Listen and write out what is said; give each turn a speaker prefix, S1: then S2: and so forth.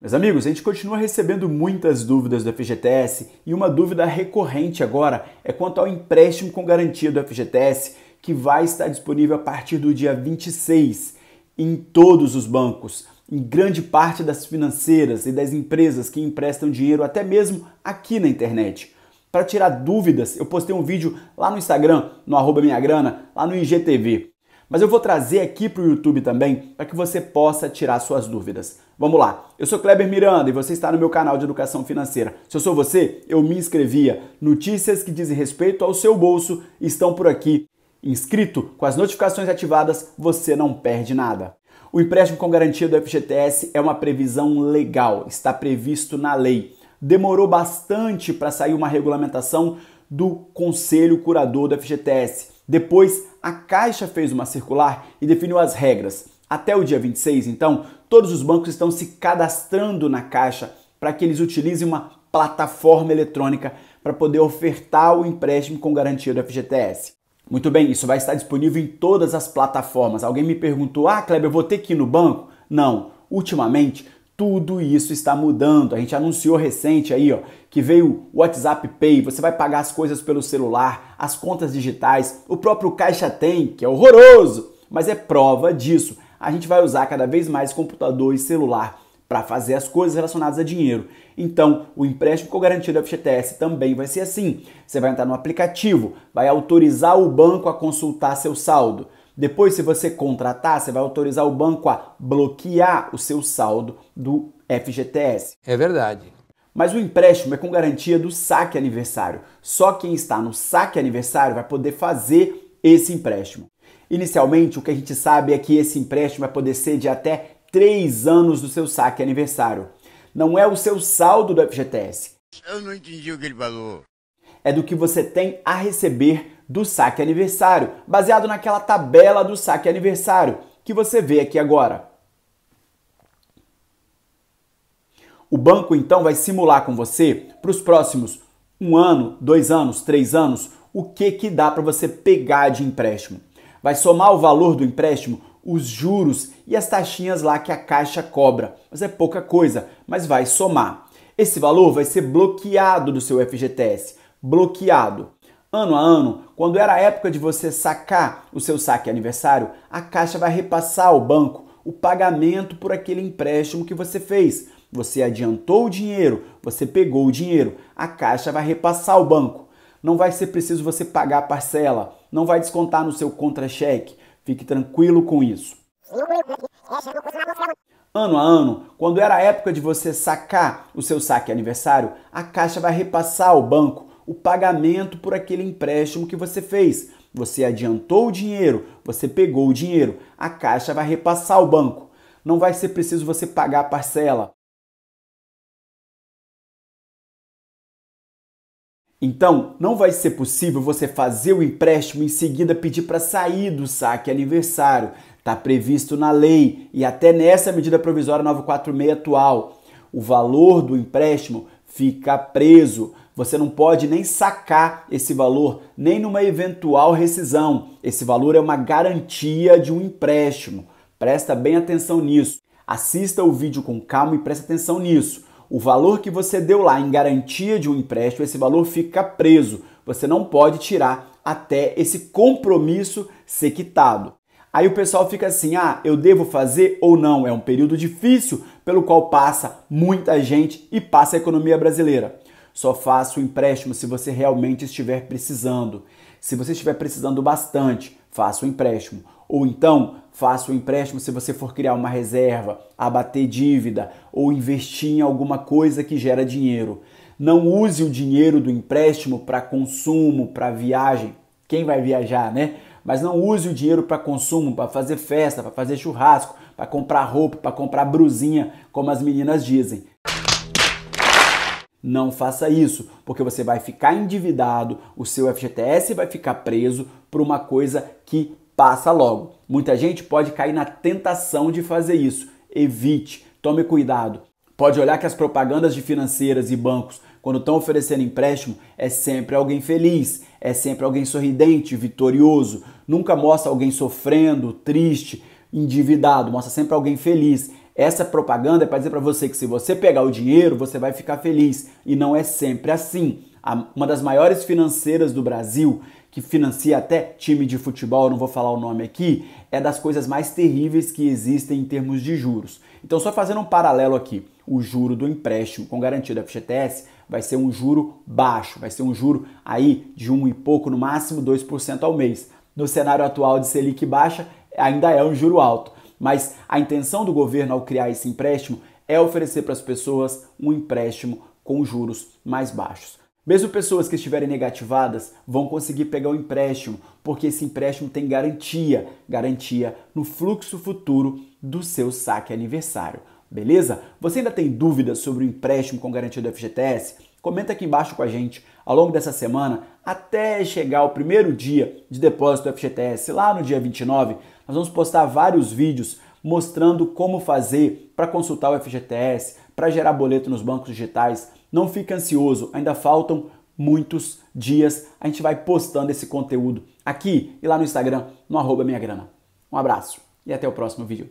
S1: Meus amigos, a gente continua recebendo muitas dúvidas do FGTS e uma dúvida recorrente agora é quanto ao empréstimo com garantia do FGTS que vai estar disponível a partir do dia 26 em todos os bancos, em grande parte das financeiras e das empresas que emprestam dinheiro até mesmo aqui na internet. Para tirar dúvidas, eu postei um vídeo lá no Instagram, no arroba minha grana, lá no IGTV. Mas eu vou trazer aqui para o YouTube também para que você possa tirar suas dúvidas. Vamos lá. Eu sou Kleber Miranda e você está no meu canal de educação financeira. Se eu sou você, eu me inscrevia. Notícias que dizem respeito ao seu bolso estão por aqui. Inscrito, com as notificações ativadas, você não perde nada. O empréstimo com garantia do FGTS é uma previsão legal, está previsto na lei. Demorou bastante para sair uma regulamentação do Conselho Curador do FGTS depois, a Caixa fez uma circular e definiu as regras. Até o dia 26, então, todos os bancos estão se cadastrando na Caixa para que eles utilizem uma plataforma eletrônica para poder ofertar o empréstimo com garantia do FGTS. Muito bem, isso vai estar disponível em todas as plataformas. Alguém me perguntou: "Ah, Kleber, eu vou ter que ir no banco?" Não. Ultimamente, tudo isso está mudando. A gente anunciou recente aí, ó, que veio o WhatsApp Pay, você vai pagar as coisas pelo celular, as contas digitais, o próprio Caixa Tem, que é horroroso, mas é prova disso. A gente vai usar cada vez mais computador e celular para fazer as coisas relacionadas a dinheiro. Então, o empréstimo com garantia do FGTS também vai ser assim. Você vai entrar no aplicativo, vai autorizar o banco a consultar seu saldo depois, se você contratar, você vai autorizar o banco a bloquear o seu saldo do FGTS. É verdade. Mas o empréstimo é com garantia do saque aniversário. Só quem está no saque aniversário vai poder fazer esse empréstimo. Inicialmente, o que a gente sabe é que esse empréstimo vai poder ser de até 3 anos do seu saque aniversário. Não é o seu saldo do FGTS. Eu não entendi o que ele falou. É do que você tem a receber do saque aniversário, baseado naquela tabela do saque aniversário que você vê aqui agora. O banco então vai simular com você para os próximos um ano, dois anos, três anos, o que que dá para você pegar de empréstimo. Vai somar o valor do empréstimo, os juros e as taxinhas lá que a caixa cobra. Mas é pouca coisa, mas vai somar. Esse valor vai ser bloqueado do seu FGTS, bloqueado. Ano a ano, quando era a época de você sacar o seu saque aniversário, a Caixa vai repassar ao banco o pagamento por aquele empréstimo que você fez. Você adiantou o dinheiro, você pegou o dinheiro, a Caixa vai repassar ao banco. Não vai ser preciso você pagar a parcela, não vai descontar no seu contra-cheque. Fique tranquilo com isso. Ano a ano, quando era a época de você sacar o seu saque aniversário, a Caixa vai repassar ao banco o pagamento por aquele empréstimo que você fez. Você adiantou o dinheiro, você pegou o dinheiro, a caixa vai repassar ao banco. Não vai ser preciso você pagar a parcela. Então, não vai ser possível você fazer o empréstimo e em seguida pedir para sair do saque aniversário. Está previsto na lei e até nessa medida provisória 946 atual. O valor do empréstimo fica preso você não pode nem sacar esse valor, nem numa eventual rescisão. Esse valor é uma garantia de um empréstimo. Presta bem atenção nisso. Assista o vídeo com calma e presta atenção nisso. O valor que você deu lá em garantia de um empréstimo, esse valor fica preso. Você não pode tirar até esse compromisso ser quitado. Aí o pessoal fica assim: ah, eu devo fazer ou não? É um período difícil pelo qual passa muita gente e passa a economia brasileira. Só faça o empréstimo se você realmente estiver precisando. Se você estiver precisando bastante, faça o empréstimo. Ou então, faça o empréstimo se você for criar uma reserva, abater dívida ou investir em alguma coisa que gera dinheiro. Não use o dinheiro do empréstimo para consumo, para viagem. Quem vai viajar, né? Mas não use o dinheiro para consumo, para fazer festa, para fazer churrasco, para comprar roupa, para comprar brusinha, como as meninas dizem. Não faça isso, porque você vai ficar endividado, o seu FGTS vai ficar preso por uma coisa que passa logo. Muita gente pode cair na tentação de fazer isso. Evite, tome cuidado. Pode olhar que as propagandas de financeiras e bancos, quando estão oferecendo empréstimo, é sempre alguém feliz, é sempre alguém sorridente, vitorioso. Nunca mostra alguém sofrendo, triste, endividado, mostra sempre alguém feliz. Essa propaganda é para dizer para você que se você pegar o dinheiro, você vai ficar feliz. E não é sempre assim. Uma das maiores financeiras do Brasil, que financia até time de futebol, não vou falar o nome aqui, é das coisas mais terríveis que existem em termos de juros. Então, só fazendo um paralelo aqui, o juro do empréstimo com garantia da FGTS vai ser um juro baixo, vai ser um juro aí de um e pouco, no máximo 2% ao mês. No cenário atual de Selic baixa, ainda é um juro alto. Mas a intenção do governo ao criar esse empréstimo é oferecer para as pessoas um empréstimo com juros mais baixos. Mesmo pessoas que estiverem negativadas vão conseguir pegar o um empréstimo, porque esse empréstimo tem garantia, garantia no fluxo futuro do seu saque aniversário. Beleza? Você ainda tem dúvidas sobre o empréstimo com garantia do FGTS? Comenta aqui embaixo com a gente ao longo dessa semana, até chegar o primeiro dia de depósito do FGTS, lá no dia 29, nós vamos postar vários vídeos mostrando como fazer para consultar o FGTS, para gerar boleto nos bancos digitais. Não fique ansioso, ainda faltam muitos dias. A gente vai postando esse conteúdo aqui e lá no Instagram, no arroba minha grana. Um abraço e até o próximo vídeo.